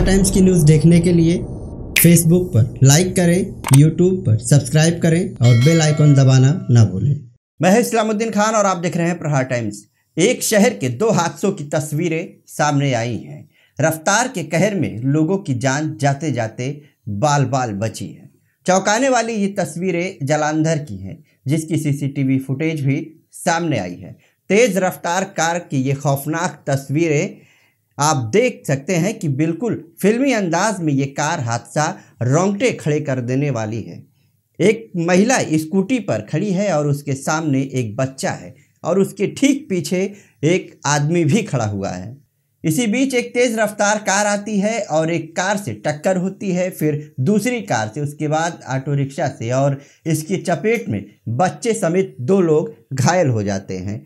बिना टाइम्स की न्यूज़ देखने के लिए फेसबुक पर लाइक करें यूट्यूब पर सब्सक्राइब करें और बेल आइकॉन दबाना ना भूलें मैं हूं इस्लामुद्दीन खान और आप देख रहे हैं प्रहार टाइम्स एक शहर के दो हादसों की तस्वीरें सामने आई हैं रफ्तार के कहर में लोगों की जान जाते जाते बाल बाल बची है चौंकाने वाली ये तस्वीरें जलंधर की हैं जिसकी सीसीटीवी फुटेज भी सामने आई है तेज़ रफ्तार कार की ये खौफनाक तस्वीरें आप देख सकते हैं कि बिल्कुल फिल्मी अंदाज में ये कार हादसा रोंगटे खड़े कर देने वाली है एक महिला स्कूटी पर खड़ी है और उसके सामने एक बच्चा है और उसके ठीक पीछे एक आदमी भी खड़ा हुआ है इसी बीच एक तेज़ रफ्तार कार आती है और एक कार से टक्कर होती है फिर दूसरी कार से उसके बाद ऑटो रिक्शा से और इसकी चपेट में बच्चे समेत दो लोग घायल हो जाते हैं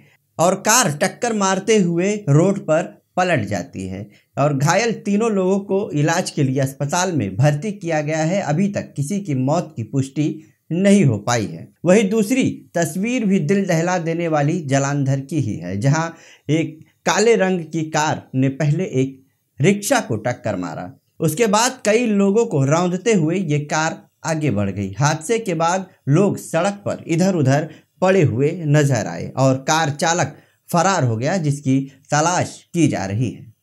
और कार टक्कर मारते हुए रोड पर पलट जाती है और घायल तीनों लोगों को इलाज के लिए अस्पताल में भर्ती किया गया है अभी तक किसी की मौत की पुष्टि नहीं हो पाई है वही दूसरी तस्वीर भी दिल दहला देने वाली जलांधर की ही है जहां एक काले रंग की कार ने पहले एक रिक्शा को टक्कर मारा उसके बाद कई लोगों को रौंदते हुए ये कार आगे बढ़ गई हादसे के बाद लोग सड़क पर इधर उधर पड़े हुए नजर आए और कार चालक फरार हो गया जिसकी तलाश की जा रही है